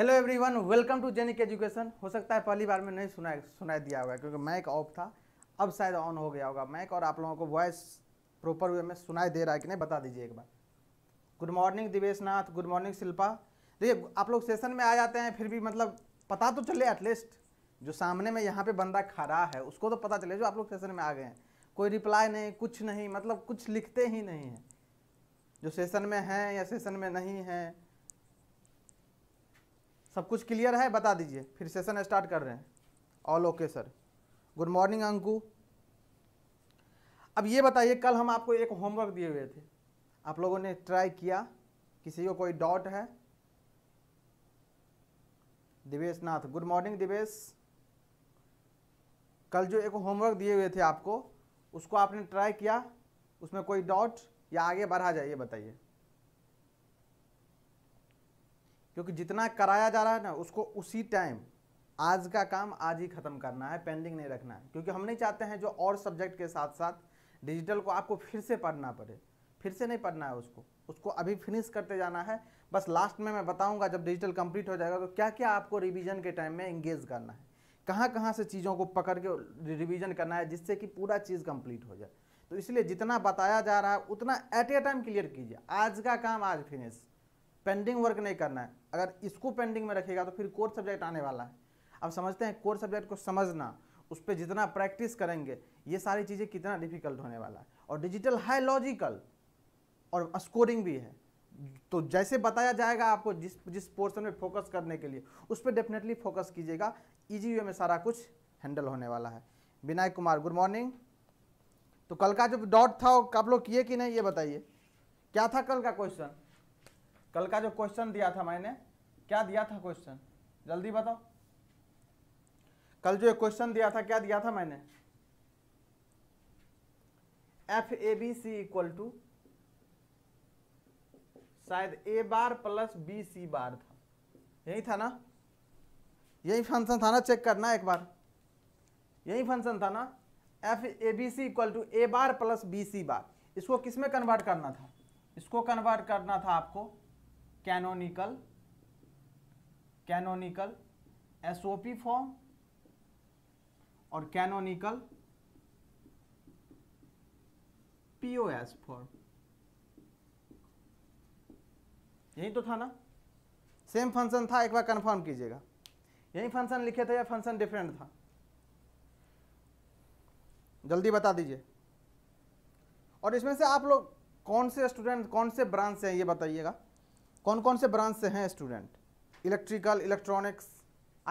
Hello everyone welcome to Genic education हो सकता है पहली बार में नहीं सुना सुनाई दिया होगा क्योंकि मैक ऑफ था अब शायद ऑन हो गया होगा मैक और आप लोगों को वॉइस प्रॉपर वे में सुनाई दे रहा है कि नहीं बता दीजिए एक बार good morning Divesh Nath good morning Shilpa देखिए आप लोग सेशन में आ जाते हैं फिर भी मतलब पता तो चले एटलीस्ट जो सामने में यहाँ पर बंदा खड़ा है उसको तो पता चले जो आप लोग सेशन में आ गए हैं कोई रिप्लाई नहीं कुछ नहीं मतलब कुछ लिखते ही नहीं है जो सेशन में हैं या सेशन में नहीं हैं सब कुछ क्लियर है बता दीजिए फिर सेशन स्टार्ट कर रहे हैं all okay sir good morning Anku अब ये बताइए कल हम आपको एक होमवर्क दिए हुए थे आप लोगों ने ट्राई किया किसी को कोई डाउट है दिवेश नाथ गुड मॉर्निंग दिवेश कल जो एक होमवर्क दिए हुए थे आपको उसको आपने ट्राई किया उसमें कोई डाउट या आगे बढ़ा जाए ये बताइए क्योंकि जितना कराया जा रहा है ना उसको उसी टाइम आज का काम आज ही ख़त्म करना है पेंडिंग नहीं रखना है क्योंकि हम नहीं चाहते हैं जो और सब्जेक्ट के साथ साथ डिजिटल को आपको फिर से पढ़ना पड़े फिर से नहीं पढ़ना है उसको उसको अभी फिनिश करते जाना है बस लास्ट में मैं बताऊंगा जब डिजिटल कंप्लीट हो जाएगा तो क्या क्या आपको रिवीजन के टाइम में इंगेज करना है कहाँ कहाँ से चीज़ों को पकड़ के रिवीजन करना है जिससे कि पूरा चीज़ कंप्लीट हो जाए तो इसलिए जितना बताया जा रहा है उतना एट ए टाइम क्लियर कीजिए आज का काम आज फिनिश पेंडिंग वर्क नहीं करना है अगर इसको पेंडिंग में रखेगा तो फिर कोर सब्जेक्ट आने वाला है अब समझते हैं कोर सब्जेक्ट को समझना उस पर जितना प्रैक्टिस करेंगे ये सारी चीज़ें कितना डिफिकल्ट होने वाला है और डिजिटल है लॉजिकल और स्कोरिंग भी है तो जैसे बताया जाएगा आपको जिस जिस पोर्सन में फोकस करने के लिए उस पर डेफिनेटली फोकस कीजिएगा ईजी वे में सारा कुछ हैंडल होने वाला है विनायक कुमार गुड मॉर्निंग तो कल का जो डॉट था आप लोग किए कि नहीं ये बताइए क्या था कल का क्वेश्चन कल का जो क्वेश्चन दिया था मैंने क्या दिया था क्वेश्चन जल्दी बताओ कल जो क्वेश्चन दिया था क्या दिया था मैंने F A B C equal to शायद A bar plus B C बार था यही था ना यही फंक्शन था ना चेक करना एक बार यही फंक्शन था ना F A B C equal to A bar plus B C bar इसको किसमें कन्वर्ट करना था इसको कन्वर्ट करना था आपको कैनोनिकल कैनोनिकल एसओपी फॉर्म और कैनोनिकल पीओएस फॉर्म यही तो था ना सेम फंक्शन था एक बार कंफर्म कीजिएगा यही फंक्शन लिखे थे या फंक्शन डिफरेंट था जल्दी बता दीजिए और इसमें से आप लोग कौन से स्टूडेंट कौन से ब्रांच से हैं ये बताइएगा कौन कौन से ब्रांच से हैं student electrical electronics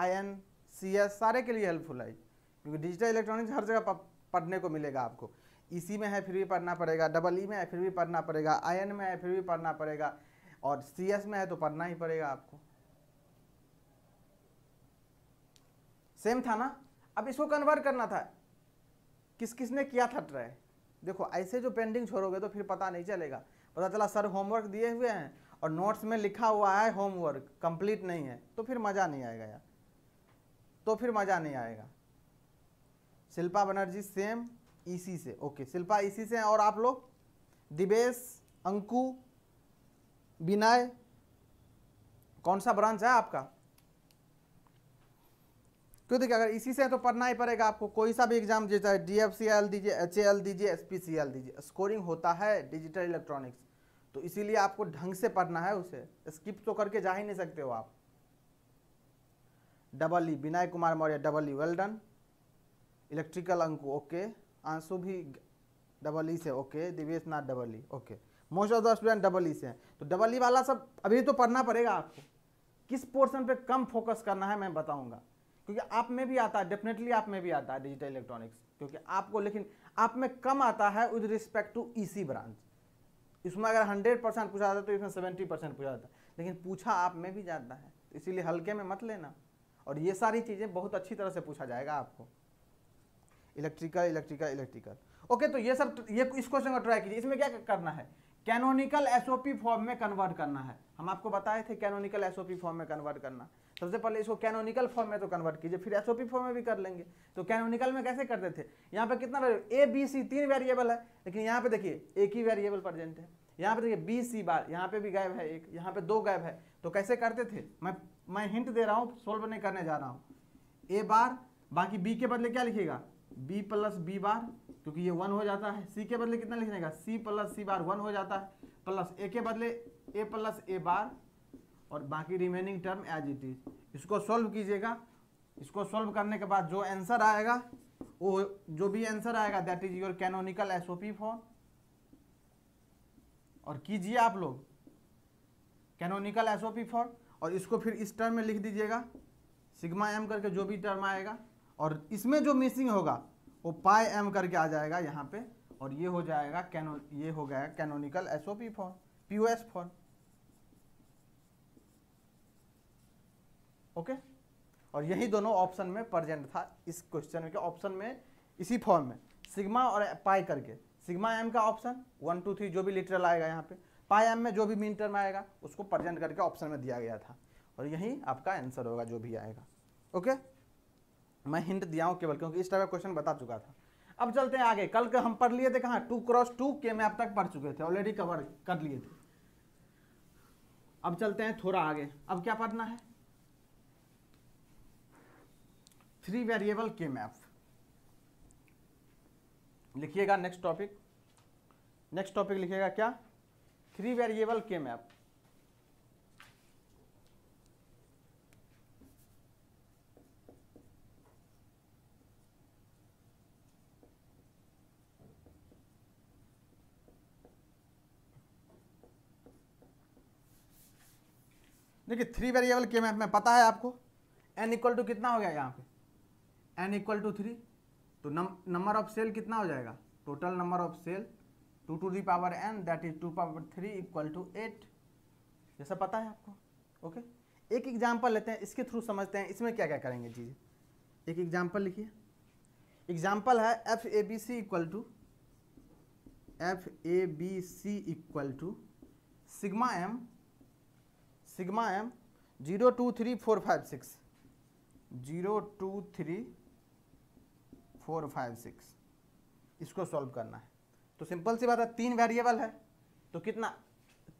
and C S सारे के लिए हेल्पफुल है क्योंकि डिजिटल इलेक्ट्रॉनिक्स हर जगह पढ़ने को मिलेगा आपको ई e में है फिर भी पढ़ना पड़ेगा डबल ई e में है फिर भी पढ़ना पड़ेगा आई में है फिर भी पढ़ना पड़ेगा और सी एस में है तो पढ़ना ही पड़ेगा आपको सेम था ना अब इसको कन्वर्ट करना था किस किस ने किया था ट्राई देखो ऐसे जो पेंडिंग छोड़ोगे तो फिर पता नहीं चलेगा पता चला सर होमवर्क दिए हुए हैं और नोट्स में लिखा हुआ है होमवर्क कंप्लीट नहीं है तो फिर मज़ा नहीं आएगा यार तो फिर मज़ा नहीं आएगा शिल्पा बनर्जी सेम इसी से ओके शिल्पा इसी से और आप लोग दिवेश अंकु विनय कौन सा ब्रांच है आपका क्यों देखिए अगर इसी से तो पढ़ना ही पड़ेगा आपको कोई सा भी एग्जाम जैसा डी एफ सी एल दीजिए एच ए एल दीजिए एस पी सी एल दीजिए स्कोरिंग होता है डिजिटल इलेक्ट्रॉनिक्स तो इसीलिए आपको ढंग से पढ़ना है उसे स्किप तो करके जा ही नहीं सकते हो आप double E Vinay Kumar Maurya double E well done electrical Anku okay Ansu भी डबल ई से okay Divesh Nath double E okay most of the student double E से हैं तो डबल ई वाला सब अभी तो पढ़ना पड़ेगा आपको किस पोर्शन पे कम फोकस करना है मैं बताऊंगा क्योंकि आप में भी आता है डेफिनेटली आप में भी आता है डिजिटल इलेक्ट्रॉनिक्स क्योंकि आपको लेकिन आप में कम आता है with respect to E branch इसमें अगर हंड्रेड परसेंट पूछा जाता तो इसमें सेवेंटी परसेंट पूछा जाता लेकिन पूछा आप में भी जाता है तो इसीलिए हल्के में मत लेना और ये सारी चीज़ें बहुत अच्छी तरह से पूछा जाएगा आपको इलेक्ट्रिकल इलेक्ट्रिकल इलेक्ट्रिकल ओके तो ये सब ये इस क्वेश्चन को ट्राई कीजिए इसमें क्या करना है कैनोनिकल एसओपी फॉर्म में कन्वर्ट करना है हम आपको बताए थे कैनोनिकल एसओपी फॉर्म में कन्वर्ट करना सबसे पहले इसको कैनोनिकल फॉर्म में तो कन्वर्ट कीजिए फिर एस फॉर्म में भी कर लेंगे तो कैनोनिकल में कैसे करते थे यहाँ पर कितना ए बी सी तीन वेरिएबल है लेकिन यहाँ पे देखिए एक ही वेरिएबल प्रजेंट है यहाँ पे देखिए बी सी बार यहाँ पे भी गायब है एक यहाँ पे दो गायब है तो कैसे करते थे मैं मैं हिंट दे रहा हूँ सोल्व नहीं करने जा रहा हूँ ए बार बाकी बी के बदले क्या लिखेगा बी प्लस बी बार क्योंकि ये वन हो जाता है सी के बदले कितना लिखने का सी प्लस सी बार वन हो जाता है प्लस ए के बदले ए प्लस ए बार और बाकी remaining term as it is इसको सॉल्व कीजिएगा इसको सॉल्व करने के बाद जो आंसर आएगा वो जो भी आंसर आएगा that is your canonical S O P form और कीजिए आप लोग कैनोनिकल एसओपी फॉर्म और इसको फिर इस टर्म में लिख दीजिएगा सिग्मा एम करके जो भी टर्म आएगा और इसमें जो मिसिंग होगा वो पाई एम करके आ जाएगा यहाँ पे और ये हो जाएगा कैनो ये हो गया canonical SOP form S form okay और यही दोनों ऑप्शन में प्रजेंट था इस क्वेश्चन के ऑप्शन में इसी फॉर्म में सिग्मा और पाई करके सिग्मा एम का ऑप्शन वन टू थ्री जो भी लिटरल आएगा यहाँ पे पाई एम में जो भी मीन टर्म आएगा उसको प्रजेंट करके ऑप्शन में दिया गया था और यही आपका आंसर होगा जो भी आएगा ओके मैं हिंट दिया हूँ केवल क्योंकि इस टाइप का क्वेश्चन बता चुका था अब चलते हैं आगे कल के हम पढ़ लिए थे कहाँ टू क्रॉस टू के में अब तक पढ़ चुके थे ऑलरेडी कवर कर लिए थे अब चलते हैं थोड़ा आगे अब क्या पढ़ना है थ्री वेरिएबल के मैप लिखिएगा नेक्स्ट टॉपिक नेक्स्ट टॉपिक लिखिएगा क्या थ्री वेरिएबल के मैप देखिए थ्री वेरिएबल के मैप में पता है आपको एन इक्वल टू कितना हो गया यहाँ पे एन इक्वल टू थ्री तो नंबर ऑफ सेल कितना हो जाएगा total number of cell two to the power N that is two power three equal to eight ये सब पता है आपको ओके एक एग्जाम्पल लेते हैं इसके थ्रू समझते हैं इसमें क्या क्या करेंगे चीज़ें एक एग्जाम्पल लिखिए एग्जाम्पल है F A B C equal to F A B C equal to sigma M sigma M zero two three four five six zero two three four five six इसको सॉल्व करना है तो simple सी बात है तीन variable है तो कितना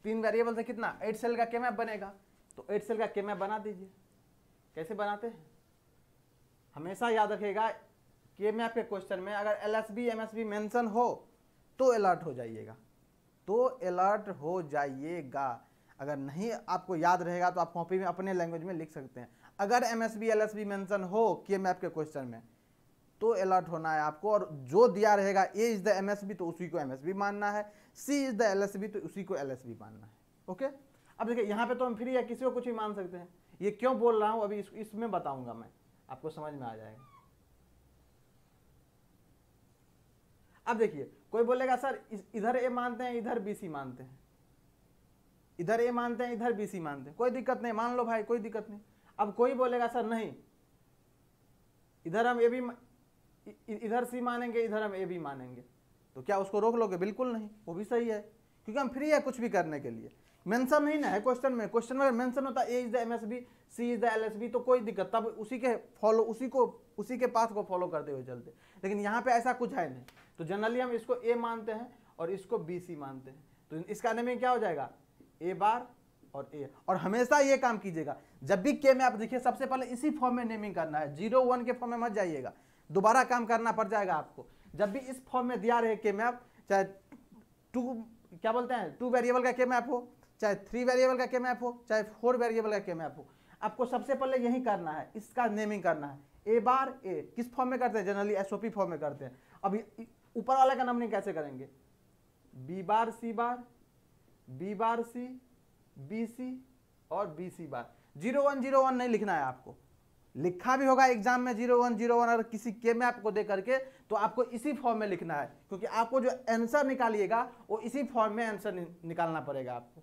तीन वेरिएबल से कितना एट सेल का केमैप बनेगा तो एट सेल का केमैप बना दीजिए कैसे बनाते हैं हमेशा याद रखिएगा के मैप के क्वेश्चन में अगर L S B M S B mention हो तो अलर्ट हो जाइएगा तो अलर्ट हो जाइएगा अगर नहीं आपको याद रहेगा तो आप कॉपी में अपने लैंग्वेज में लिख सकते हैं अगर M S B L S B mention हो के मैप के क्वेश्चन में तो अलर्ट होना है आपको और जो दिया रहेगा ए इज़ द एमएसबी तो उसी को एमएसबी मानना है सी इज़ द एलएसबी तो उसी को एलएसबी मानना है ओके अब देखिए यहाँ पे तो हम फ्री है किसी को कुछ भी मान सकते हैं ये क्यों बोल रहा हूँ अभी इसमें इस, बताऊंगा मैं आपको समझ में आ जाएगा अब देखिए कोई बोलेगा सर इधर ए मानते हैं इधर बी सी मानते हैं इधर ए मानते हैं इधर बी सी मानते हैं कोई दिक्कत नहीं मान लो भाई कोई दिक्कत नहीं अब कोई बोलेगा सर नहीं इधर हम ए भी इधर सी मानेंगे इधर हम ए भी मानेंगे तो क्या उसको रोक लोगे बिल्कुल नहीं वो भी सही है क्योंकि हम फ्री है कुछ भी करने के लिए मेंशन नहीं ना है क्वेश्चन में क्वेश्चन में मेंशन होता है A is the M S B C is the L S B तो कोई दिक्कत तब उसी के फॉलो उसी को उसी के पाथ को फॉलो करते हुए चलते लेकिन यहाँ पे ऐसा कुछ है नहीं तो जनरली हम इसको ए मानते हैं और इसको बी सी मानते हैं तो इसका नेमिंग क्या हो जाएगा ए बार और ए और हमेशा ये काम कीजिएगा जब भी के में आप देखिए सबसे पहले इसी फॉर्म में नेमिंग करना है जीरो वन के फॉर्म में मत जाइएगा दोबारा काम करना पड़ जाएगा आपको जब भी इस फॉर्म में दिया रहे के मैप चाहे टू क्या बोलते हैं टू वेरिएबल का के मैप हो चाहे थ्री वेरिएबल का के मैप हो चाहे फोर वेरिएबल का के मैप हो आपको सबसे पहले यही करना है इसका नेमिंग करना है ए बार ए किस फॉर्म में करते हैं जनरली एस फॉर्म में करते हैं अभी ऊपर वाले का नंबरिंग कैसे करेंगे B bar C bar B bar C B C और B C bar zero one zero one नहीं लिखना है आपको लिखा भी होगा एग्जाम में जीरो वन जीरो वन अगर किसी के में आपको दे करके तो आपको इसी फॉर्म में लिखना है क्योंकि आपको जो आंसर निकालिएगा वो इसी फॉर्म में आंसर निकालना पड़ेगा आपको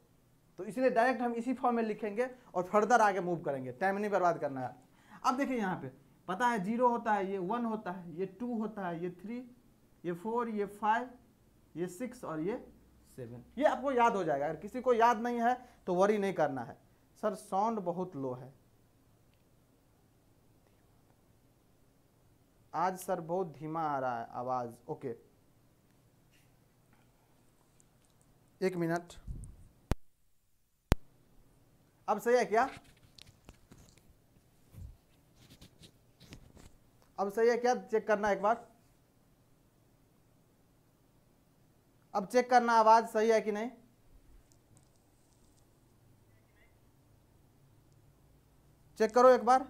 तो इसलिए डायरेक्ट हम इसी फॉर्म में लिखेंगे और फर्दर आगे मूव करेंगे टाइम नहीं बर्बाद करना है अब देखिए यहाँ पे पता है जीरो होता है ये वन होता है ये टू होता है ये थ्री ये फोर ये फाइव ये सिक्स और ये सेवन ये आपको याद हो जाएगा अगर किसी को याद नहीं है तो वरी नहीं करना है सर साउंड बहुत लो है आज सर बहुत धीमा आ रहा है आवाज़ ओके एक मिनट अब सही है क्या अब सही है क्या चेक करना एक बार अब चेक करना आवाज़ सही है कि नहीं चेक करो एक बार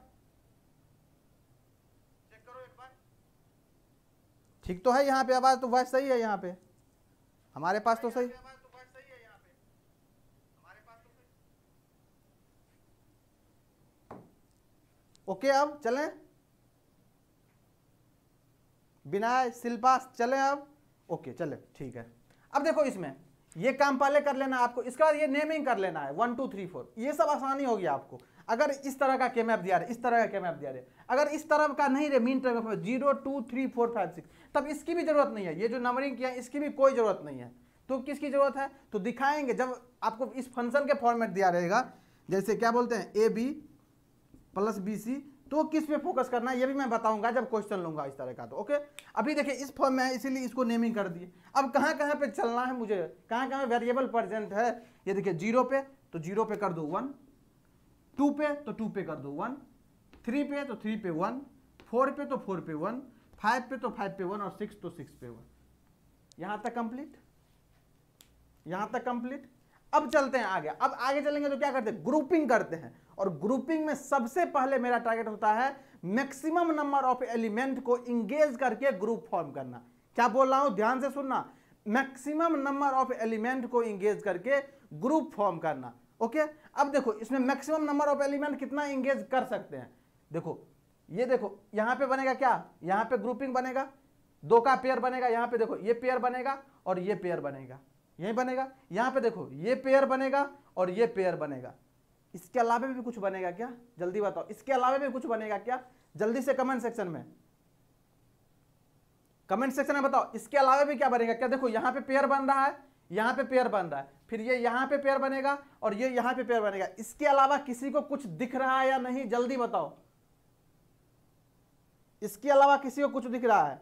ठीक तो है यहाँ पे आवाज़ तो वॉइस सही है यहाँ पे हमारे पास तो सही ओके अब चलें बिना शिल्पा चलें अब ओके चले ठीक है अब देखो इसमें ये काम पहले कर लेना आपको इसके बाद ये नेमिंग कर लेना है वन टू थ्री फोर ये सब आसानी होगी आपको अगर इस तरह का के मैप दिया रहे इस तरह का के मैप दिया रहे अगर इस तरह का नहीं रहे mean term zero two three four five six तब इसकी भी ज़रूरत नहीं है ये जो नंबरिंग किया इसकी भी कोई ज़रूरत नहीं है तो किसकी ज़रूरत है तो दिखाएंगे जब आपको इस फंक्शन के फॉर्मेट दिया रहेगा जैसे क्या बोलते हैं A B plus B C तो किस पे फोकस करना है ये भी मैं बताऊंगा जब क्वेश्चन लूंगा इस तरह का तो ओके अभी देखिए इस फॉर्म में इसीलिए इसको नेमिंग कर दिए अब कहाँ कहाँ पे चलना है मुझे कहाँ कहाँ वेरिएबल प्रजेंट है ये देखिए जीरो पे तो जीरो पे कर दो वन टू पे तो टू पे कर दो वन थ्री पे तो थ्री पे वन फोर पे तो फोर पे वन फाइव पे तो फाइव पे वन और सिक्स तो सिक्स पे वन यहां तक कंप्लीट यहां तक कंप्लीट अब चलते हैं आगे अब आगे चलेंगे तो क्या करते हैं ग्रुपिंग करते हैं और ग्रुपिंग में सबसे पहले मेरा टारगेट होता है मैक्सिमम नंबर ऑफ एलिमेंट को इंगेज करके ग्रुप फॉर्म करना क्या बोल रहा हूं ध्यान से सुनना मैक्सिमम नंबर ऑफ एलिमेंट को इंगेज करके ग्रुप फॉर्म करना ओके अब देखो इसमें मैक्सिमम नंबर ऑफ एलिमेंट कितना इंगेज कर सकते हैं देखो ये देखो यहाँ पे बनेगा क्या यहाँ पे ग्रुपिंग बनेगा दो का पेयर बनेगा यहाँ पे देखो ये पेयर बनेगा और ये पेयर बनेगा यही बनेगा यहाँ पे देखो ये पेयर बनेगा और ये पेयर बनेगा इसके अलावा भी कुछ बनेगा क्या जल्दी बताओ इसके अलावा भी कुछ बनेगा क्या जल्दी से कमेंट सेक्शन में कमेंट सेक्शन में बताओ इसके अलावा भी क्या बनेगा क्या देखो यहाँ पे पेयर बन रहा है यहाँ पे पेयर बन रहा है फिर ये यहाँ पे पेयर बनेगा और ये यहाँ पे पेयर बनेगा इसके अलावा किसी को कुछ दिख रहा है या नहीं जल्दी बताओ इसके अलावा किसी को कुछ दिख रहा है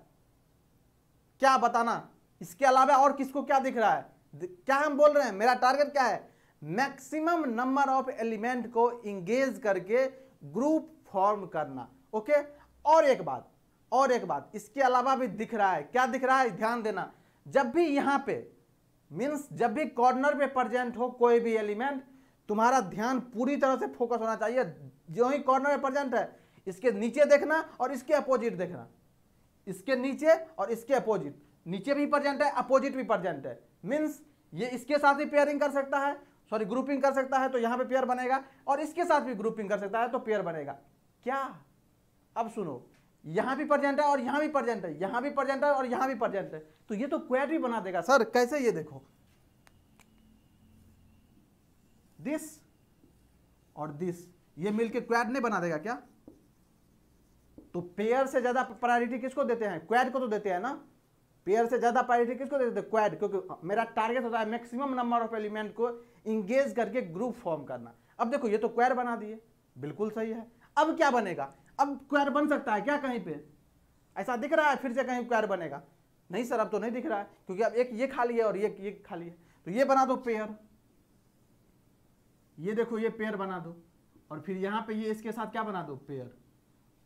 क्या बताना इसके अलावा और किसको क्या दिख रहा है क्या हम बोल रहे हैं मेरा टारगेट क्या है मैक्सिमम नंबर ऑफ एलिमेंट को इंगेज करके ग्रुप फॉर्म करना ओके और एक बात और एक बात इसके अलावा भी दिख रहा है क्या दिख रहा है ध्यान देना जब भी यहां पे मीन्स जब भी कॉर्नर पे प्रजेंट हो कोई भी एलिमेंट तुम्हारा ध्यान पूरी तरह से फोकस होना चाहिए जो ही कॉर्नर पे प्रजेंट है इसके नीचे देखना और इसके अपोजिट देखना इसके नीचे और इसके अपोजिट नीचे भी प्रजेंट है अपोजिट भी प्रजेंट है मीन्स ये इसके साथ भी पेयरिंग कर सकता है सॉरी ग्रुपिंग कर सकता है तो यहां पे पेयर बनेगा और इसके साथ भी ग्रुपिंग कर सकता है तो पेयर बनेगा क्या अब सुनो यहां भी प्रजेंट है और यहां भी प्रजेंट है यहां भी प्रजेंट है और यहां भी प्रजेंट है तो ये तो क्वेट भी बना देगा सर कैसे ये देखो दिस और दिस ये मिलके क्वेट नहीं बना देगा क्या तो पेयर से ज़्यादा प्रायोरिटी किसको देते हैं क्वेड को तो देते हैं ना पेयर से ज़्यादा प्रायोरिटी किसको देते हैं क्वेड क्योंकि मेरा टारगेट होता है मैक्सिमम नंबर ऑफ एलिमेंट को इंगेज करके ग्रुप फॉर्म करना अब देखो ये तो क्वेर बना दिए बिल्कुल सही है अब क्या बनेगा अब क्वेर बन सकता है क्या कहीं पे ऐसा दिख रहा है फिर से कहीं क्वेर बनेगा नहीं सर अब तो नहीं दिख रहा है क्योंकि अब एक ये खाली है और ये ये खाली है तो ये बना दो पेयर ये देखो ये पेयर बना दो और फिर यहां पे ये इसके साथ क्या बना दो पेयर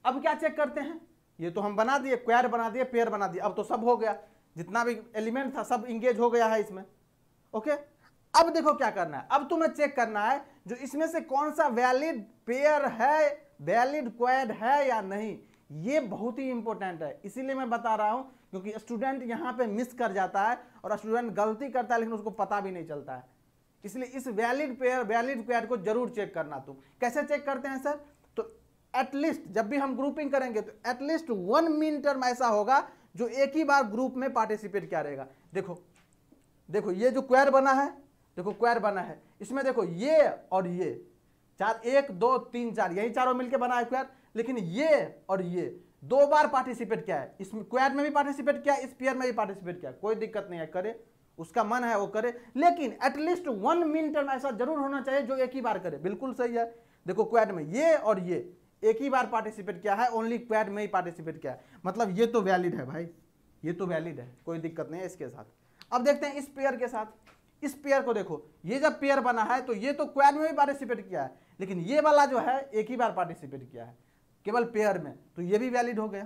अब क्या चेक करते हैं ये तो हम बना दिए क्वायर बना दिए पेयर बना दिए अब तो सब हो गया जितना भी एलिमेंट था सब इंगेज हो गया है इसमें ओके अब देखो क्या करना है अब तुम्हें चेक करना है जो इसमें से कौन सा वैलिड पेयर है वैलिड क्वायर है या नहीं ये बहुत ही इंपॉर्टेंट है इसीलिए मैं बता रहा हूं क्योंकि स्टूडेंट यहां पे मिस कर जाता है और स्टूडेंट गलती करता है लेकिन उसको पता भी नहीं चलता है इसलिए इस वैलिड पेयर वैलिड क्वायर को जरूर चेक करना तुम कैसे चेक करते हैं सर एटलीस्ट जब भी हम ग्रुपिंग करेंगे तो एटलीस्ट वन मीन टर्म ऐसा होगा जो एक ही बार ग्रुप में पार्टिसिपेट किया रहेगा देखो देखो ये जो क्वेर बना है देखो क्वेर बना है इसमें देखो ये और ये चार एक दो तीन चार यही चारों मिलकर बना है क्वेर लेकिन ये और ये दो बार पार्टिसिपेट किया है इस क्वेर में भी पार्टिसिपेट किया इस पेयर में भी पार्टिसिपेट किया कोई दिक्कत नहीं है करे उसका मन है वो करे लेकिन एटलीस्ट वन मिनट ऐसा जरूर होना चाहिए जो एक ही बार करे बिल्कुल सही है देखो क्वायर में ये और ये एक ही बार पार्टिसिपेट किया है ओनली क्वैड में ही पार्टिसिपेट किया है मतलब ये तो वैलिड है भाई ये तो वैलिड है कोई दिक्कत नहीं है इसके साथ अब देखते हैं इस पेयर के साथ इस पेयर को देखो ये जब पेयर बना है तो ये तो क्वैड में भी पार्टिसिपेट किया है लेकिन ये वाला जो है एक ही बार पार्टिसिपेट किया है केवल पेयर में तो ये भी वैलिड हो गया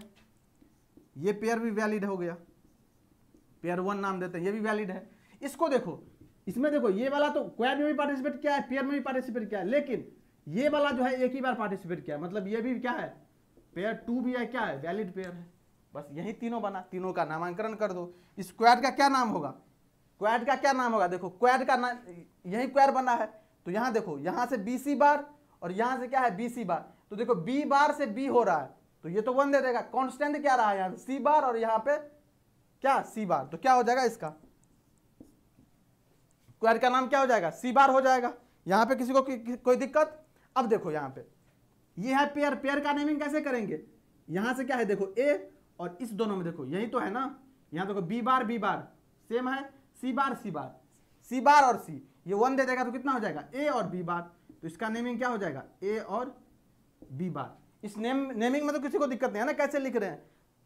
ये पेयर भी वैलिड हो गया पेयर वन नाम देते हैं ये भी वैलिड है इसको देखो इसमें देखो ये वाला तो क्वैड में भी पार्टिसिपेट किया है पेयर में भी पार्टिसिपेट किया है लेकिन ये वाला जो है एक ही बार पार्टिसिपेट किया मतलब ये भी क्या है पेयर टू भी है क्या है वैलिड पेयर है बस यही तीनों बना तीनों का नामांकन कर दो इस क्वाड का क्या नाम होगा क्वाड का क्या नाम होगा देखो क्वाड का नाम यही क्वाड बना है तो यहाँ देखो यहाँ से बी सी बार और यहाँ से क्या है बी सी बार तो देखो बी बार से बी हो रहा है तो ये तो वन दे देगा कॉन्स्टेंट क्या रहा है यहाँ सी बार और यहाँ पे क्या सी बार तो क्या हो जाएगा इसका क्वाड का नाम क्या हो जाएगा सी बार हो जाएगा यहाँ पे किसी को कि, कि, कोई दिक्कत अब देखो यहां पे ये है पेयर पेयर का नेमिंग कैसे करेंगे यहां से क्या है देखो ए और इस दोनों में देखो यही तो है ना यहां देखो B bar B bar same है सी बार सी बार सी बार और सी ये वन दे देगा तो कितना हो जाएगा ए और बी बार तो इसका नेमिंग क्या हो जाएगा ए और बी बार इस नेम नेमिंग में तो किसी को दिक्कत नहीं है ना कैसे लिख रहे हैं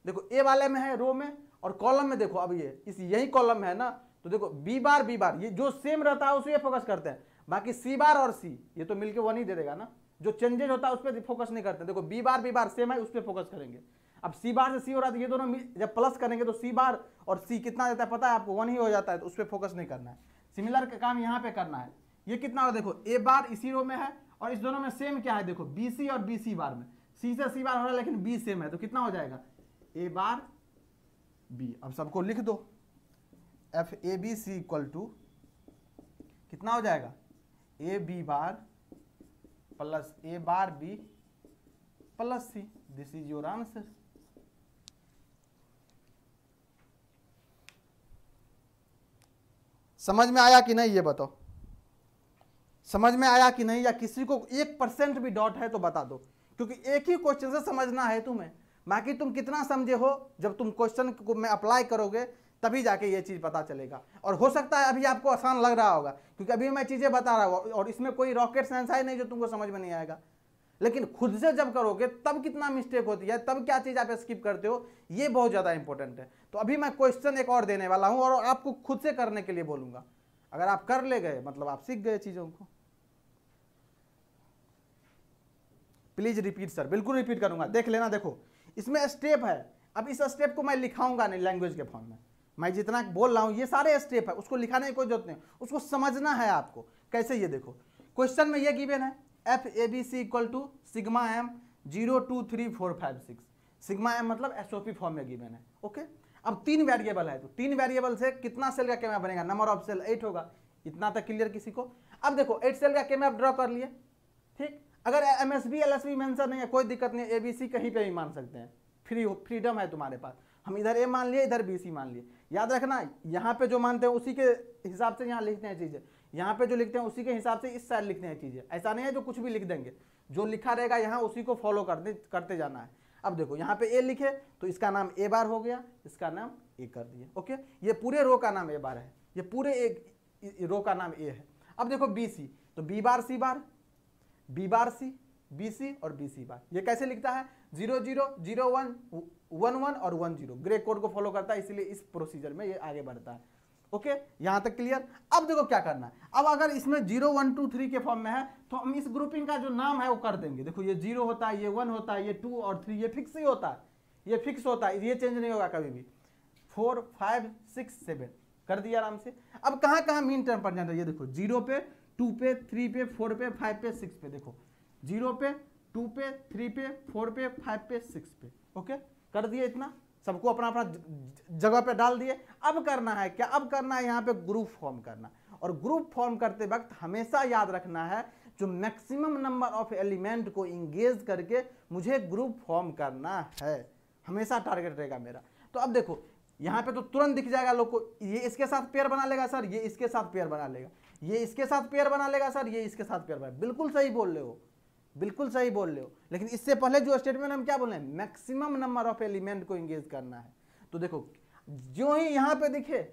देखो ए वाले में है रो में और कॉलम में देखो अब ये इस यही कॉलम है ना तो देखो बी बार बी बार ये जो सेम रहता है उसे फोकस करते हैं बाकी सी बार और सी ये तो मिलके वन ही दे देगा ना जो चेंजेज होता है उस पर फोकस नहीं करते देखो B bar B bar same है उस पर फोकस करेंगे अब सी बार से सी हो रहा है ये दोनों जब प्लस करेंगे तो सी बार और सी कितना देता है पता है आपको वन ही हो जाता है तो उस पर फोकस नहीं करना है सिमिलर का काम यहाँ पे करना है ये कितना हो देखो ए बार इसी रो में है और इस दोनों में सेम क्या है देखो बी सी और बी सी बार में सी से सी बार हो रहा है लेकिन बी सेम है तो कितना हो जाएगा ए बार बी अब सबको लिख दो F A B C equal to कितना हो जाएगा A B bar plus A bar B plus C this is your answer समझ में आया कि नहीं ये बताओ समझ में आया कि नहीं या किसी को एक परसेंट भी डॉट है तो बता दो क्योंकि एक ही क्वेश्चन से समझना है तुम्हें बाकी तुम कितना समझे हो जब तुम क्वेश्चन को मैं अप्लाई करोगे तभी जाके ये चीज़ पता चलेगा और हो सकता है अभी आपको आसान लग रहा होगा क्योंकि अभी मैं चीज़ें बता रहा हूँ और इसमें कोई रॉकेट साइंस है नहीं जो तुमको समझ में नहीं आएगा लेकिन खुद से जब करोगे तब कितना मिस्टेक होती है तब क्या चीज़ आप स्किप करते हो ये बहुत ज़्यादा इंपॉर्टेंट है तो अभी मैं क्वेश्चन एक और देने वाला हूँ और आपको खुद से करने के लिए बोलूँगा अगर आप कर ले गए मतलब आप सीख गए चीज़ों को प्लीज़ रिपीट सर बिल्कुल रिपीट करूंगा देख लेना देखो इसमें स्टेप है अब इस स्टेप को मैं लिखाऊंगा नहीं लैंग्वेज के फॉर्म में मैं जितना बोल रहा हूँ ये सारे स्टेप है उसको लिखाने की कोई जरूरत नहीं उसको समझना है आपको कैसे ये देखो क्वेश्चन में ये गिवेन है F A B C equal to sigma M zero two three four five six sigma M मतलब एस ओ पी फॉर्म में गिवेन है ओके अब तीन वेरिएबल है तो तीन वेरिएबल से कितना सेल का कैमरा बनेगा नंबर ऑफ सेल एट होगा इतना तक क्लियर किसी को अब देखो एट सेल का कैमरा ड्रॉ कर लिए ठीक अगर M S B L S B mention नहीं है कोई दिक्कत नहीं ए बी सी कहीं पर भी मान सकते हैं फ्री हो फ्रीडम है तुम्हारे पास हम इधर ए मान लिए इधर बी सी मान लिए याद रखना यहाँ पे जो मानते हैं उसी के हिसाब से यहाँ लिखते हैं चीज़ें यहाँ पे जो लिखते हैं उसी के हिसाब से इस साइड लिखते हैं चीज़ें ऐसा नहीं है जो कुछ भी लिख देंगे जो लिखा रहेगा यहाँ उसी को फॉलो करते करते जाना है अब देखो यहाँ पे ए लिखे तो इसका नाम ए बार हो गया इसका नाम ए कर दिए ओके ये पूरे रो का नाम ए बार है ये पूरे एक रो का नाम ए है अब देखो बी सी तो B bar C bar B bar C B C और बी सी बार ये कैसे लिखता है zero zero zero one one one और वन जीरो ग्रे कोड को फॉलो करता है इसलिए इस प्रोसीजर में ये आगे बढ़ता है ओके यहां तक क्लियर अब देखो क्या करना है अब अगर इसमें जीरो वन टू थ्री के फॉर्म में है तो हम इस ग्रुपिंग का जो नाम है वो कर देंगे देखो ये जीरो होता है ये वन होता है ये टू और थ्री ये फिक्स ही होता है ये फिक्स होता है ये चेंज नहीं होगा कभी भी फोर फाइव सिक्स सेवन कर दिया आराम से अब कहाँ कहाँ मीन टर्म पर जाना ये देखो जीरो पे टू पे थ्री पे फोर पे फाइव पे सिक्स पे देखो जीरो पे टू पे थ्री पे फोर पे फाइव पे सिक्स पे ओके कर दिए इतना सबको अपना अपना जगह पे डाल दिए अब करना है क्या अब करना है यहाँ पे ग्रुप फॉर्म करना और ग्रुप फॉर्म करते वक्त हमेशा याद रखना है जो मैक्सिमम नंबर ऑफ एलिमेंट को इंगेज करके मुझे ग्रुप फॉर्म करना है हमेशा टारगेट रहेगा मेरा तो अब देखो यहाँ पे तो तुरंत दिख जाएगा लोग को ये इसके साथ पेयर बना लेगा सर ये इसके साथ पेयर बना लेगा ये इसके साथ पेयर बना लेगा सर ये इसके साथ पेयर बना बिल्कुल सही बोल रहे हो बिल्कुल सही बोल रहे हो लेकिन इससे पहले जो स्टेटमेंट हम क्या बोल रहे हैं मैक्सिमम नंबर ऑफ एलिमेंट को इंगेज करना है तो देखो जो ही यहां पे दिखे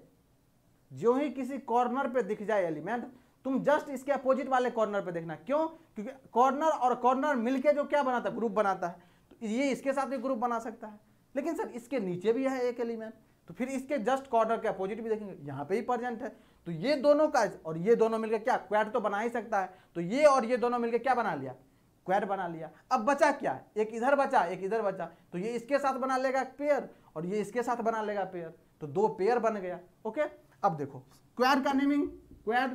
जो ही किसी कॉर्नर पे दिख जाए एलिमेंट तुम जस्ट इसके अपोजिट वाले कॉर्नर पे देखना क्यों क्योंकि कॉर्नर और कॉर्नर मिलके जो क्या बनाता है ग्रुप बनाता है तो ये इसके साथ भी ग्रुप बना सकता है लेकिन सर इसके नीचे भी है एक एलिमेंट तो फिर इसके जस्ट कॉर्नर के अपोजिट भी देखेंगे यहाँ पे ही प्रजेंट है तो ये दोनों का और ये दोनों मिलकर क्या क्वाड तो बना ही सकता है तो ये और ये दोनों मिलकर क्या बना लिया स्क्वायर बना लिया अब बचा क्या एक इधर बचा एक इधर बचा तो ये इसके साथ बना लेगा पेयर और ये इसके साथ बना लेगा पेयर तो दो पेयर बन गया ओके अब देखो स्क्वायर का naming square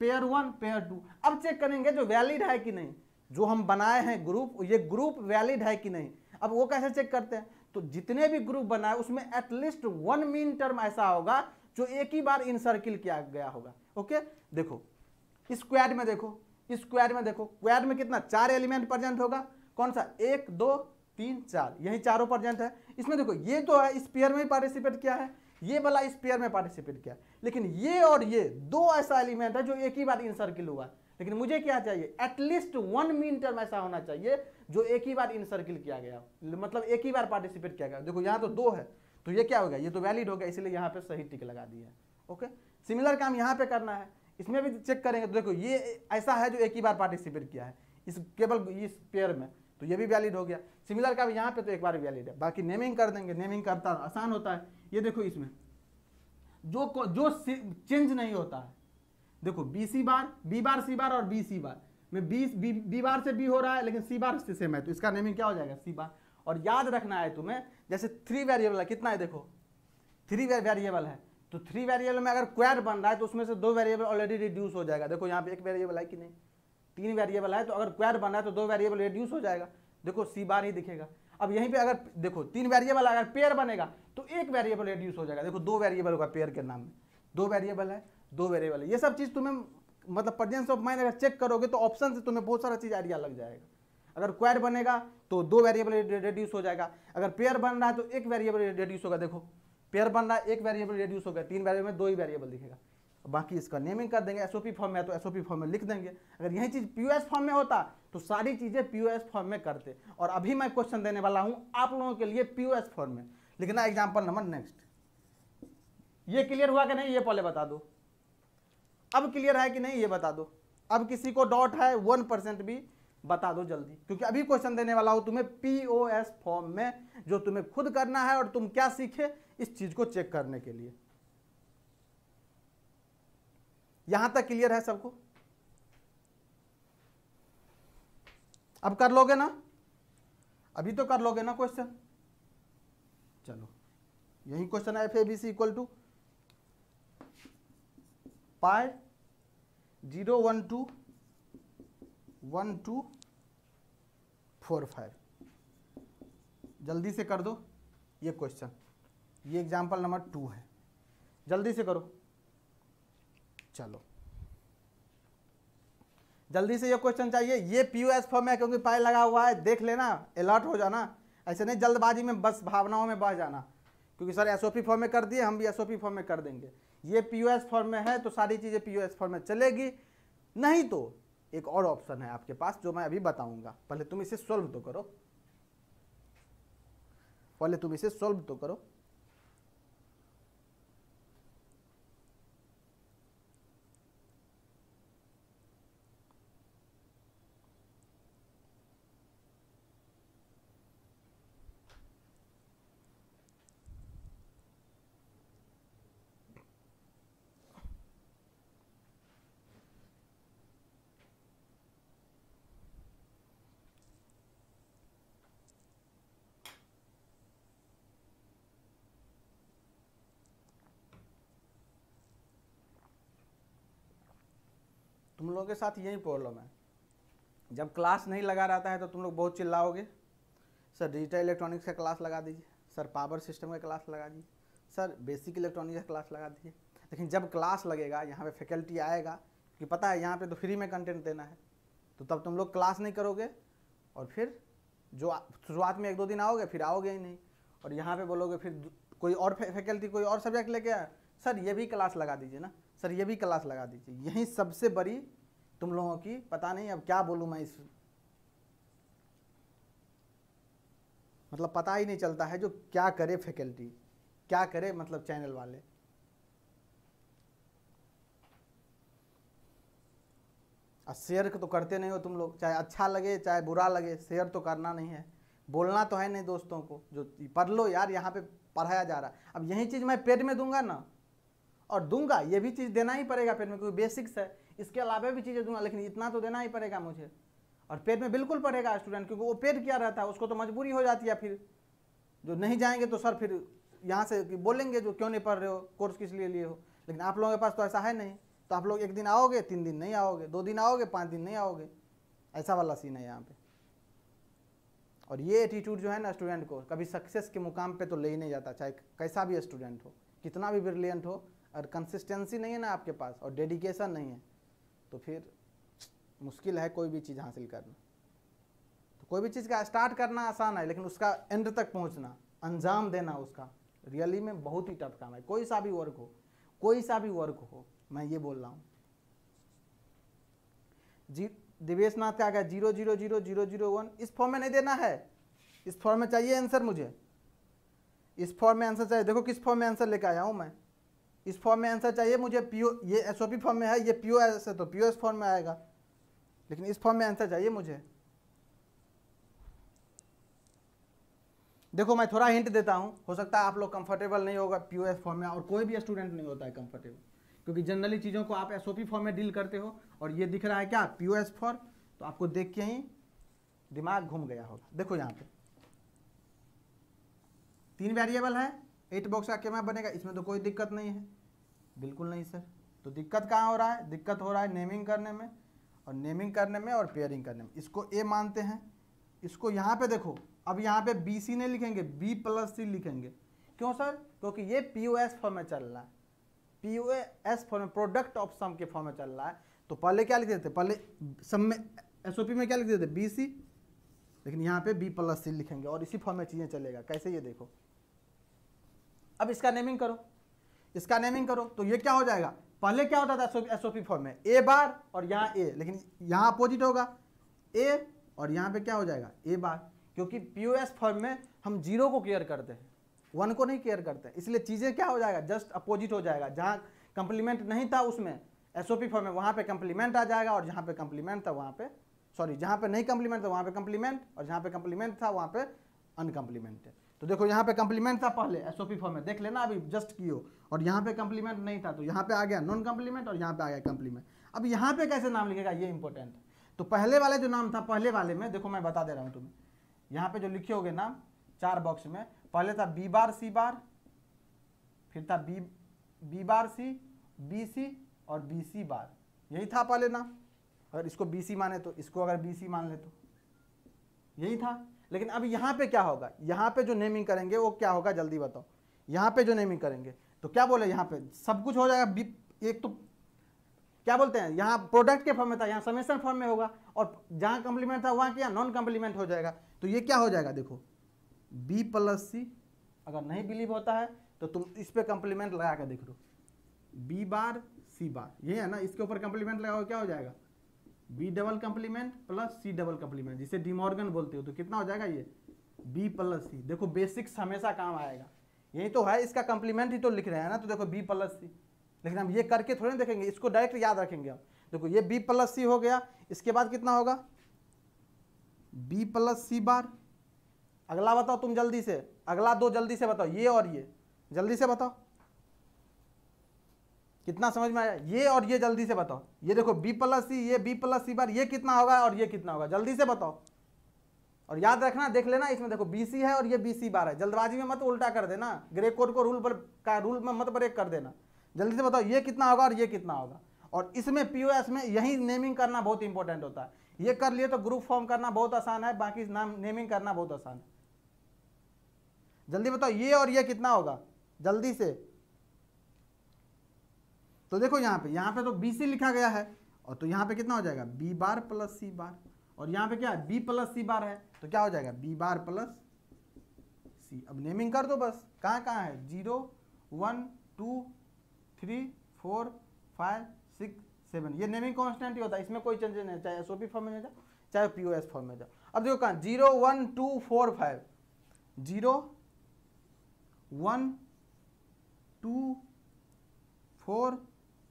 pair one pair two अब चेक करेंगे जो वैलिड है कि नहीं जो हम बनाए हैं ग्रुप ये ग्रुप वैलिड है कि नहीं अब वो कैसे चेक करते हैं तो जितने भी ग्रुप बनाए उसमें एटलीस्ट वन मीन टर्म ऐसा होगा जो एक ही बार इन सर्किल किया गया होगा ओके देखो स्क्वायर में देखो स्क्वायर में देखो स्क्वायर में कितना चार एलिमेंट प्रजेंट होगा कौन सा एक दो तीन चार यही चारों प्रजेंट है इसमें देखो ये तो है स्पेयर पेयर में पार्टिसिपेट किया है ये वाला स्पेयर में पार्टिसिपेट किया लेकिन ये और ये दो ऐसा एलिमेंट है जो एक ही बार इनसर्किल हुआ लेकिन मुझे क्या चाहिए एटलीस्ट वन मीन टर्म ऐसा होना चाहिए जो एक ही बार इनसर्किल किया गया मतलब एक ही बार पार्टिसिपेट किया गया देखो यहाँ तो दो है तो ये क्या होगा ये तो वैलिड होगा इसलिए यहाँ पे सही टिक लगा दिया ओके सिमिलर काम यहाँ पे करना है इसमें भी चेक करेंगे तो देखो ये ऐसा है जो एक ही बार पार्टिसिपेट किया है इस केवल इस पेयर में तो ये भी वैलिड हो गया सिमिलर का भी यहाँ पे तो एक बार वैलिड है बाकी नेमिंग कर देंगे नेमिंग करता तो आसान होता है ये देखो इसमें जो जो चेंज नहीं होता है देखो B C bar B bar C बार और बी सी बार में बी बी बार से बी हो रहा है लेकिन सी बार से सेम है तो इसका नेमिंग क्या हो जाएगा सी बार और याद रखना है तुम्हें जैसे थ्री वेरिएबल है कितना है देखो थ्री वेरिएबल है तो थ्री वेरिएबल में अगर क्वेर बन रहा है तो उसमें से दो वेरिएबल ऑलरेडी रिड्यूस हो जाएगा देखो यहाँ पे एक वेरिएबल है कि नहीं तीन वेरिएबल है तो अगर क्वेर बन रहा है तो दो वेरिएबल रिड्यूस हो जाएगा देखो सी बार ही दिखेगा अब यहीं पे अगर देखो तीन वेरिएबल अगर पेयर बनेगा तो एक वेरिएबल रिड्यूस हो जाएगा देखो दो वेरिएबल होगा पेयर के नाम में दो वेरिएबल है दो वेरिएबल है ये सब चीज़ तुम्हें मतलब प्रजेंस ऑफ माइंड अगर चेक करोगे तो ऑप्शन से तुम्हें बहुत सारा चीज़ आइडिया लग जाएगा अगर क्वेर बनेगा तो दो वेरिएबल रिड्यूस हो जाएगा अगर पेयर बन रहा है तो एक वेरिएबल रिड्यूस होगा देखो पेयर बन रहा है एक वेरिएबल रेड्यूस हो गया तीन वेरिएबल में दो ही वेरिएबल दिखेगा बाकी इसका नेमिंग कर देंगे एसओपी फॉर्म में तो एसओपी फॉर्म में लिख देंगे अगर यही चीज़ पीओएस फॉर्म में होता तो सारी चीज़ें पीओएस फॉर्म में करते और अभी मैं क्वेश्चन देने वाला हूं आप लोगों के लिए पीओएस फॉर्म में लिखना एग्जाम्पल नंबर नेक्स्ट ये क्लियर हुआ कि नहीं ये पहले बता दो अब क्लियर है कि नहीं ये बता दो अब किसी को डॉट है वन परसेंट भी बता दो जल्दी क्योंकि अभी क्वेश्चन देने वाला हूं तुम्हें पीओएस फॉर्म में जो तुम्हें खुद करना है और तुम क्या सीखे इस चीज़ को चेक करने के लिए यहां तक क्लियर है सबको अब कर लोगे ना अभी तो कर लोगे ना क्वेश्चन चलो यही क्वेश्चन है F A B C equal to pi zero one two one two four five जल्दी से कर दो ये क्वेश्चन ये एग्जाम्पल नंबर टू है जल्दी से करो चलो जल्दी से ये क्वेश्चन चाहिए ये पी यू एस फॉर्म है क्योंकि पाए लगा हुआ है देख लेना अलर्ट हो जाना ऐसे नहीं जल्दबाजी में बस भावनाओं में बह जाना क्योंकि सर एस फॉर्म में कर दिए हम भी एस फॉर्म में कर देंगे ये पी फॉर्म में है तो सारी चीज़ें पी फॉर्म में चलेगी नहीं तो एक और ऑप्शन है आपके पास जो मैं अभी बताऊंगा पहले तुम इसे सॉल्व तो करो पहले तुम इसे सॉल्व तो करो लोगों के साथ यही प्रॉब्लम है जब क्लास नहीं लगा रहता है तो तुम लोग बहुत चिल्लाओगे सर डिजिटल इलेक्ट्रॉनिक्स का क्लास लगा दीजिए सर पावर सिस्टम का क्लास लगा दीजिए सर बेसिक इलेक्ट्रॉनिक का क्लास लगा दीजिए लेकिन जब क्लास लगेगा यहाँ पे फैकल्टी आएगा कि पता है यहाँ पे तो फ्री में कंटेंट देना है तो तब तुम लोग क्लास नहीं करोगे और फिर जो शुरुआत में एक दो दिन आओगे फिर आओगे ही नहीं और यहाँ पे बोलोगे फिर कोई और फैकल्टी कोई और सब्जेक्ट लेके आए सर ये भी क्लास लगा दीजिए ना सर ये भी क्लास लगा दीजिए यही सबसे बड़ी तुम लोगों की पता नहीं अब क्या बोलूँ मैं इस मतलब पता ही नहीं चलता है जो क्या करे फैकल्टी क्या करे मतलब चैनल वाले शेयर तो करते नहीं हो तुम लोग चाहे अच्छा लगे चाहे बुरा लगे शेयर तो करना नहीं है बोलना तो है नहीं दोस्तों को जो पढ़ लो यार यहाँ पे पढ़ाया जा रहा है अब यही चीज़ मैं पेट में दूंगा ना और दूंगा ये भी चीज़ देना ही पड़ेगा पेट में क्योंकि बेसिक्स है इसके अलावा भी चीज़ें दूंगा लेकिन इतना तो देना ही पड़ेगा मुझे और पेड में बिल्कुल पड़ेगा स्टूडेंट क्योंकि वो पेड क्या रहता है उसको तो मजबूरी हो जाती है फिर जो नहीं जाएंगे तो सर फिर यहाँ से बोलेंगे जो क्यों नहीं पढ़ रहे हो कोर्स किस लिए लिए हो लेकिन आप लोगों के पास तो ऐसा है नहीं तो आप लोग एक दिन आओगे तीन दिन नहीं आओगे दो दिन आओगे पाँच दिन नहीं आओगे ऐसा वाला सीन है यहाँ पे और ये एटीट्यूड जो है ना स्टूडेंट को कभी सक्सेस के मुकाम पर तो ले ही नहीं जाता चाहे कैसा भी स्टूडेंट हो कितना भी ब्रिलियंट हो और कंसिस्टेंसी नहीं है ना आपके पास और डेडिकेशन नहीं है तो फिर मुश्किल है कोई भी चीज़ हासिल करना तो कोई भी चीज़ का स्टार्ट करना आसान है लेकिन उसका एंड तक पहुंचना अंजाम देना उसका रियली में बहुत ही टफ काम है कोई सा भी वर्क हो कोई सा भी वर्क हो मैं ये बोल रहा हूँ जी दिवेश नाथ क्या zero zero zero zero zero one इस फॉर्म में नहीं देना है इस फॉर्म में चाहिए आंसर मुझे इस फॉर्म में आंसर चाहिए देखो किस फॉर्म में आंसर लेकर आया हूँ मैं इस फॉर्म में आंसर चाहिए मुझे पी ये एस फॉर्म में है ये पी ओ है तो पी फॉर्म में आएगा लेकिन इस फॉर्म में आंसर चाहिए मुझे देखो मैं थोड़ा हिंट देता हूँ हो सकता है आप लोग कंफर्टेबल नहीं होगा पी फॉर्म में और कोई भी स्टूडेंट नहीं होता है कंफर्टेबल क्योंकि जनरली चीज़ों को आप एस फॉर्म में डील करते हो और ये दिख रहा है क्या पी फॉर्म तो आपको देख के ही दिमाग घूम गया होगा देखो यहाँ पे तीन वेरिएबल है एट बॉक्स का कैमरा बनेगा इसमें तो कोई दिक्कत नहीं है बिल्कुल नहीं सर तो दिक्कत कहाँ हो रहा है दिक्कत हो रहा है नेमिंग करने में और नेमिंग करने में और पेयरिंग करने में इसको ए मानते हैं इसको यहाँ पे देखो अब यहाँ पे बी सी नहीं लिखेंगे बी प्लस सी लिखेंगे क्यों सर क्योंकि ये पी ओ एस फॉर्म में चल रहा है पी ओ एस फॉर्म में प्रोडक्ट ऑफ सम के फॉर्म में चल रहा है तो पहले क्या लिखते देते पहले सम में एस ओ पी में क्या लिखते देते बी सी लेकिन यहाँ पे बी प्लस सी लिखेंगे और इसी फॉर्म में चीज़ें चलेगा कैसे ये देखो अब इसका नेमिंग करो इसका नेमिंग करो तो ये क्या हो जाएगा पहले क्या होता था एस ओ फॉर्म में ए बार और यहाँ ए लेकिन यहाँ अपोजिट होगा ए और यहाँ पे क्या हो जाएगा ए बार क्योंकि पी ओ एस फॉर्म में हम जीरो को केयर करते हैं वन को नहीं केयर करते इसलिए चीज़ें क्या हो जाएगा जस्ट अपोजिट हो जाएगा जहाँ कंप्लीमेंट नहीं था उसमें एस ओ पी फॉर्म में वहाँ पर कंप्लीमेंट आ जाएगा और जहाँ पर कंप्लीमेंट था वहाँ पर सॉरी जहाँ पर नहीं कंप्लीमेंट था वहाँ पर कंप्लीमेंट और जहाँ पर कंप्लीमेंट था वहाँ पर अनकम्प्लीमेंटेड तो देखो यहाँ पे कम्प्लीमेंट था पहले एस फॉर्म में देख लेना अभी जस्ट की हो और यहाँ पे कम्प्लीमेंट नहीं था तो यहाँ पे आ गया नॉन कम्प्लीमेंट और यहाँ पे आ गया कम्प्लीमेंट अब यहाँ पे कैसे नाम लिखेगा ये इंपॉर्टेंट है तो पहले वाले जो नाम था पहले वाले में देखो मैं बता दे रहा हूँ तुम्हें यहाँ पे जो लिखे हो नाम चार बॉक्स में पहले था बी बार सी बार फिर था B B bar C B C और बी सी बार यही था पहले नाम अगर इसको बी सी माने तो इसको अगर बी सी मान ले तो यही था लेकिन अब यहाँ पे क्या होगा यहाँ पे जो नेमिंग करेंगे वो क्या होगा जल्दी बताओ यहाँ पे जो नेमिंग करेंगे तो क्या बोले यहाँ पे सब कुछ हो जाएगा एक तो क्या बोलते हैं यहाँ प्रोडक्ट के फॉर्म में था यहाँ समेसन फॉर्म में होगा और जहाँ कम्प्लीमेंट था वहाँ क्या नॉन कम्प्लीमेंट हो जाएगा तो ये क्या हो जाएगा देखो बी प्लस सी अगर नहीं बिलीव होता है तो तुम इस पर कम्प्लीमेंट लगा कर देख लो बी बार सी बार ये है ना इसके ऊपर कम्प्लीमेंट लगाओ क्या हो जाएगा B double complement plus C double complement जिसे डिमॉर्गन बोलते हो तो कितना हो जाएगा ये बी प्लस सी देखो बेसिक्स हमेशा काम आएगा यही तो है इसका कंप्लीमेंट ही तो लिख रहे हैं ना तो देखो बी प्लस सी लेकिन हम ये करके थोड़े ना देखेंगे इसको डायरेक्ट याद रखेंगे हम देखो ये बी प्लस सी हो गया इसके बाद कितना होगा बी प्लस सी बार अगला बताओ तुम जल्दी से अगला दो जल्दी से बताओ ये और ये जल्दी से बताओ कितना समझ में आया ये और ये जल्दी से बताओ ये देखो बी प्लस सी ये बी प्लस सी बार ये कितना होगा और ये कितना होगा जल्दी से बताओ और याद रखना देख लेना इसमें देखो बी सी है और ये बी सी बार है जल्दबाजी में मत उल्टा कर देना ग्रे कोड को रूल पर का रूल में मत ब्रेक कर देना जल्दी से बताओ ये कितना होगा और ये कितना होगा और इसमें पी में यही नेमिंग करना बहुत इंपॉर्टेंट होता है ये कर लिए तो ग्रुप फॉर्म करना बहुत आसान है बाकी नाम नेमिंग करना बहुत आसान है जल्दी बताओ ये और ये कितना होगा जल्दी से तो देखो यहाँ पे यहाँ पे तो बी सी लिखा गया है और तो यहाँ पे कितना हो जाएगा बी बार प्लस सी बार और यहाँ पे क्या है बी प्लस सी बार है तो क्या हो जाएगा बी बार प्लस सी अब नेमिंग कर दो बस कहाँ कहाँ है zero one two three four five six seven ये नेमिंग कॉन्स्टेंट ही होता है इसमें कोई चेंज नहीं चाहे एस फॉर्म में जाओ चाहे पी फॉर्म में जाओ अब देखो कहाँ zero one two four five zero one two four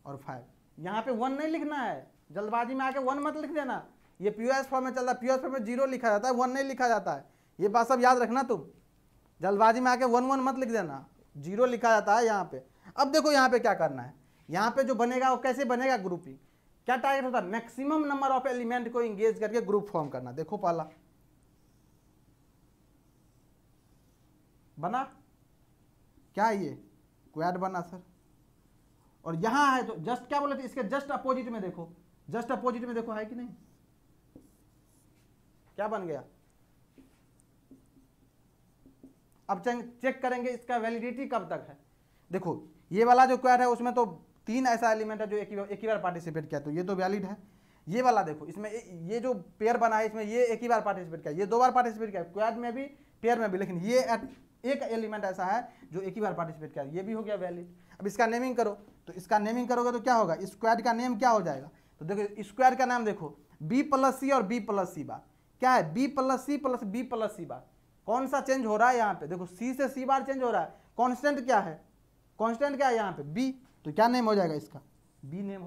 और फाइव यहाँ पे वन नहीं लिखना है जल्दबाजी में आके वन मत लिख देना ये प्योर फॉर्म में चल रहा है पी फॉर्म में जीरो लिखा जाता है वन नहीं लिखा जाता है ये बात सब याद रखना तुम जल्दबाजी में आके वन वन मत लिख देना जीरो लिखा जाता है यहाँ पे अब देखो यहाँ पे क्या करना है यहाँ पे जो बनेगा वो कैसे बनेगा ग्रुपिंग e? क्या टारगेट होता है मैक्सिमम नंबर ऑफ एलिमेंट को इंगेज करके ग्रुप फॉर्म करना देखो पहला बना क्या ये क्वैड बना सर और यहां है तो जस्ट क्या बोले थे इसके जस्ट अपोजिट में देखो जस्ट अपोजिट में देखो है कि नहीं क्या बन गया अब चेक करेंगे इसका वैलिडिटी कब तक है देखो ये वाला जो क्वार है उसमें तो तीन ऐसा एलिमेंट है जो एक ही एक ही बार पार्टिसिपेट किया तो ये तो वैलिड है ये वाला देखो इसमें ये जो पेयर बना है इसमें ये एक ही बार पार्टिसिपेट किया ये दो बार पार्टिसिपेट किया क्वाड में भी पेयर में भी लेकिन ये एक एलिमेंट ऐसा है जो एक ही बार पार्टिसिपेट किया ये भी हो गया वैलिड अब इसका नेमिंग करो तो इसका नेमिंग करोगे तो क्या होगा स्क्वायर का नेम क्या हो जाएगा तो देखो स्क्वायर का नाम देखो बी प्लस सी और बी प्लस सी बार क्या है B plus C plus B plus C bar कौन सा चेंज हो रहा है यहाँ पे देखो सी से सी बार चेंज हो रहा है कॉन्स्टेंट क्या है कॉन्स्टेंट क्या है यहाँ पे बी तो क्या नेम हो जाएगा इसका बी नेम